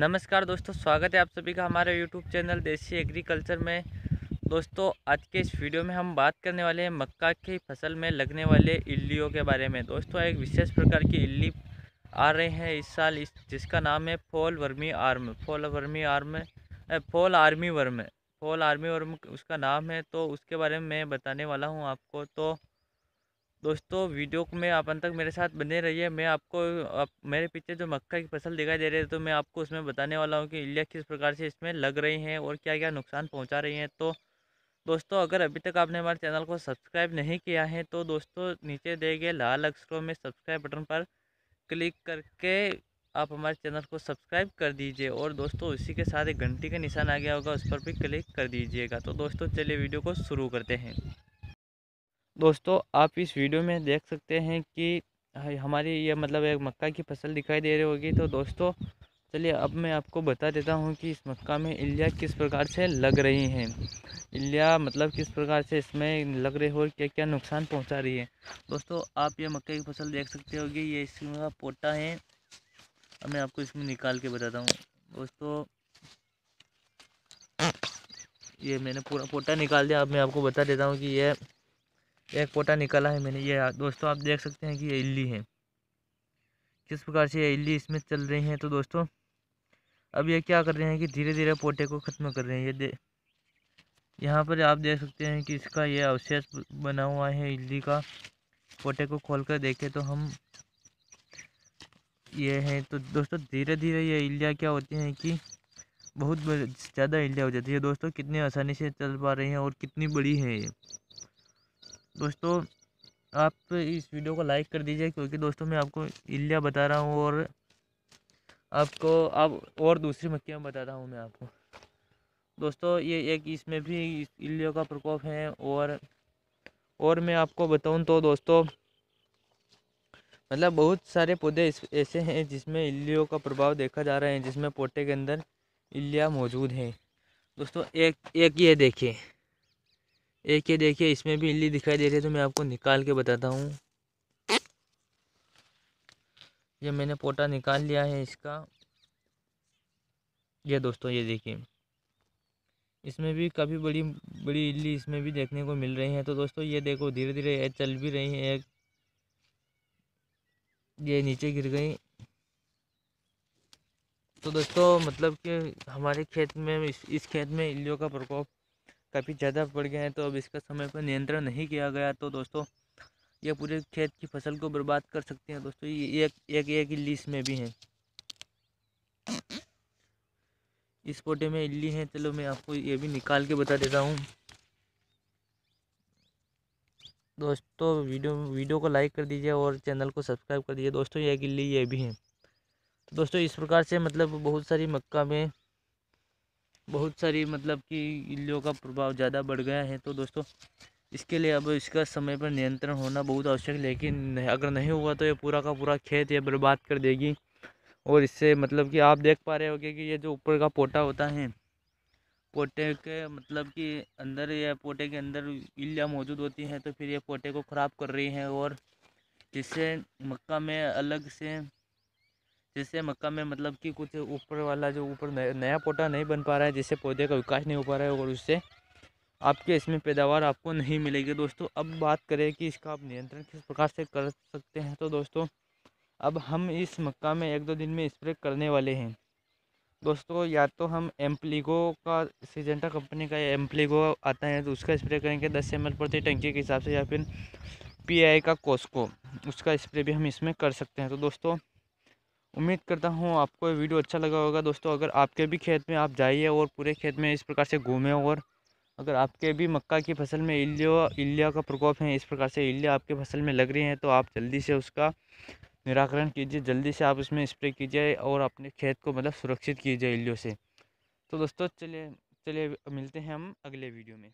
नमस्कार दोस्तों स्वागत है आप सभी का हमारे यूट्यूब चैनल देसी एग्रीकल्चर में दोस्तों आज के इस वीडियो में हम बात करने वाले हैं मक्का की फसल में लगने वाले इल्लियों के बारे में दोस्तों एक विशेष प्रकार की इल्ली आ रहे हैं इस साल इस जिसका नाम है fall wormy arm fall wormy arm fall armyworm fall armyworm उसका नाम है तो उसके बारे में मैं बताने वाला हूँ आपको तो दोस्तों वीडियो में आप तक मेरे साथ बने रहिए मैं आपको आप, मेरे पीछे जो मक्का की फसल दिखाई दे रही है तो मैं आपको उसमें बताने वाला हूँ कि इलिया किस प्रकार से इसमें लग रही हैं और क्या क्या नुकसान पहुँचा रही हैं तो दोस्तों अगर अभी तक आपने हमारे चैनल को सब्सक्राइब नहीं किया है तो दोस्तों नीचे दिए गए लाल अक्षरों में सब्सक्राइब बटन पर क्लिक करके आप हमारे चैनल को सब्सक्राइब कर दीजिए और दोस्तों इसी के साथ एक घंटी का निशान आ गया होगा उस पर भी क्लिक कर दीजिएगा तो दोस्तों चलिए वीडियो को शुरू करते हैं दोस्तों आप इस वीडियो में देख सकते हैं कि हमारी यह मतलब एक मक्का की फसल दिखाई दे रही होगी तो दोस्तों चलिए अब मैं आपको बता देता हूँ कि इस मक्का में इलिया किस प्रकार से लग रही हैं इलिया मतलब किस प्रकार से इसमें लग रही हो और क्या क्या नुकसान पहुँचा रही है दोस्तों आप ये मक्के की फसल देख सकते होगी ये इसका पोटा है अब मैं आपको इसमें निकाल के बताता हूँ दोस्तों ये मैंने पूरा पोटा निकाल दिया अब मैं आपको बता देता हूँ कि यह एक पोटा निकाला है मैंने ये दोस्तों आप देख सकते हैं कि ये इल्ली है किस प्रकार से ये इल्ली इसमें चल रही है तो दोस्तों अब ये क्या कर रहे हैं कि धीरे धीरे पोटे को ख़त्म कर रहे हैं ये दे यहाँ पर आप देख सकते हैं कि इसका ये अवशेष बना हुआ है इल्ली का पोटे को खोल कर देखें तो हम ये हैं तो दोस्तों धीरे धीरे ये इल्लियाँ क्या होती हैं कि बहुत ज़्यादा इल्लियाँ हो जाती है दोस्तों कितनी आसानी से चल पा रही हैं और कितनी बड़ी हैं ये दोस्तों आप इस वीडियो को लाइक कर दीजिए क्योंकि दोस्तों मैं आपको इल्लिया बता रहा हूँ और आपको आप और दूसरी मक्खियाँ बता रहा हूँ मैं आपको दोस्तों ये एक इसमें भी इल्लियों का प्रकोप है और और मैं आपको बताऊँ तो दोस्तों मतलब बहुत सारे पौधे ऐसे हैं जिसमें इल्लियों का प्रभाव देखा जा रहा है जिसमें पोटे के अंदर इल्लिया मौजूद है दोस्तों एक एक ये देखिए एक ये देखिए इसमें भी इल्ली दिखाई दे रही है तो मैं आपको निकाल के बताता हूँ ये मैंने पोटा निकाल लिया है इसका ये दोस्तों ये देखिए इसमें भी काफ़ी बड़ी बड़ी इल्ली इसमें भी देखने को मिल रही है तो दोस्तों ये देखो धीरे धीरे ये चल भी रही है एक ये नीचे गिर गई तो दोस्तों मतलब कि हमारे खेत में इस, इस खेत में इल्लियों का प्रकोप काफ़ी ज़्यादा बढ़ गए हैं तो अब इसका समय पर नियंत्रण नहीं किया गया तो दोस्तों ये पूरे खेत की फसल को बर्बाद कर सकते हैं दोस्तों ये एक एक एक इल्ली इसमें भी हैं इस पोटे में इल्ली हैं चलो मैं आपको ये भी निकाल के बता देता हूँ दोस्तों वीडियो वीडियो को लाइक कर दीजिए और चैनल को सब्सक्राइब कर दीजिए दोस्तों ये गिल्ली ये भी हैं तो दोस्तों इस प्रकार से मतलब बहुत सारी मक्का में बहुत सारी मतलब कि इल्लियों का प्रभाव ज़्यादा बढ़ गया है तो दोस्तों इसके लिए अब इसका समय पर नियंत्रण होना बहुत आवश्यक लेकिन अगर नहीं हुआ तो ये पूरा का पूरा खेत ये बर्बाद कर देगी और इससे मतलब कि आप देख पा रहे होगे कि ये जो ऊपर का पोटा होता है पोटे के मतलब कि अंदर या पोटे के अंदर इल्लियाँ मौजूद होती हैं तो फिर ये पोटे को ख़राब कर रही हैं और इससे मक्का में अलग से जिससे मक्का में मतलब कि कुछ ऊपर वाला जो ऊपर नया पोटा नहीं बन पा रहा है जिससे पौधे का विकास नहीं हो पा रहा है और उससे आपके इसमें पैदावार आपको नहीं मिलेगी दोस्तों अब बात करें कि इसका आप नियंत्रण किस प्रकार से कर सकते हैं तो दोस्तों अब हम इस मक्का में एक दो दिन में स्प्रे करने वाले हैं दोस्तों या तो हम एम्प्लीगो का सीजेंटा कंपनी का एम्प्लीगो आता है तो उसका स्प्रे करेंगे दस एम प्रति टंकी के हिसाब से या फिर पी का कोस्को उसका स्प्रे भी हम इसमें कर सकते हैं तो दोस्तों उम्मीद करता हूँ आपको ये वीडियो अच्छा लगा होगा दोस्तों अगर आपके भी खेत में आप जाइए और पूरे खेत में इस प्रकार से घूमें और अगर आपके भी मक्का की फसल में इलियो इल्लिया का प्रकोप है इस प्रकार से इलिया आपके फसल में लग रही है तो आप जल्दी से उसका निराकरण कीजिए जल्दी से आप उसमें स्प्रे कीजिए और अपने खेत को मतलब सुरक्षित कीजिए इल्लियों से तो दोस्तों चलिए चलिए मिलते हैं हम अगले वीडियो में